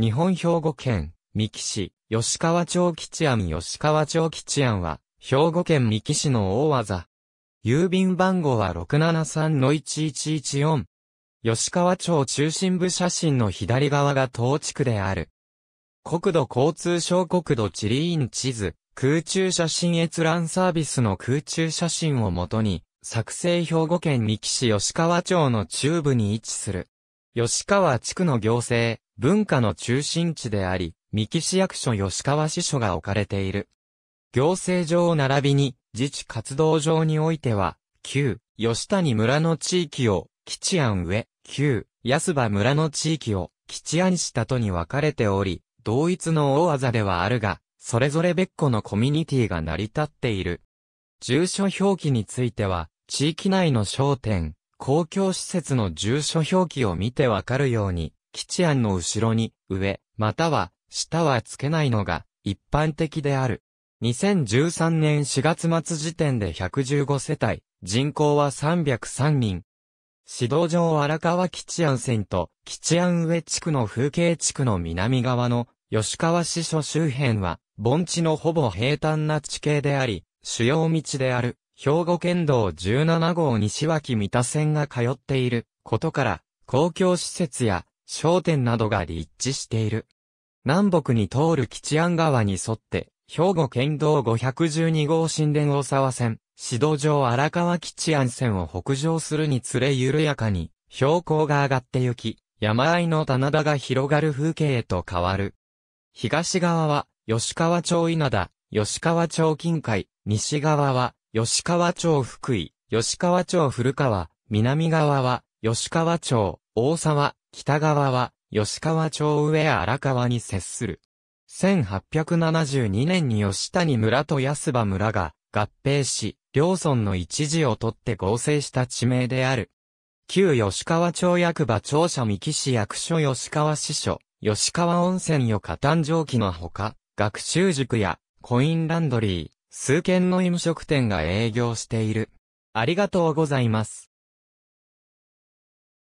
日本兵庫県、三木市、吉川町吉安吉川町吉安は、兵庫県三木市の大技。郵便番号は673-1114。吉川町中心部写真の左側が当地区である。国土交通省国土地理院地図、空中写真閲覧サービスの空中写真をもとに、作成兵庫県三木市吉川町の中部に位置する。吉川地区の行政、文化の中心地であり、三木市役所吉川支所が置かれている。行政上並びに自治活動上においては、旧吉谷村の地域を吉安上、旧安葉村の地域を吉安下とに分かれており、同一の大技ではあるが、それぞれ別個のコミュニティが成り立っている。住所表記については、地域内の商店、公共施設の住所表記を見てわかるように、吉案の後ろに、上、または、下はつけないのが、一般的である。2013年4月末時点で115世帯、人口は303人。指導上荒川吉安線と吉安上地区の風景地区の南側の吉川支所周辺は盆地のほぼ平坦な地形であり、主要道である兵庫県道17号西脇三田線が通っていることから公共施設や商店などが立地している。南北に通る吉安川に沿って、兵庫県道512号新田大沢線、指導上荒川吉安線を北上するにつれ緩やかに、標高が上がってゆき、山あいの棚田が広がる風景へと変わる。東側は、吉川町稲田、吉川町近海、西側は、吉川町福井、吉川町古川、南側は、吉川町、大沢、北側は吉川町上荒川に接する。1872年に吉谷村と安葉村が合併し、両村の一時をとって合成した地名である。旧吉川町役場庁舎三木市役所吉川支所、吉川温泉よか誕生期のほか、学習塾やコインランドリー、数軒の飲食店が営業している。ありがとうございます。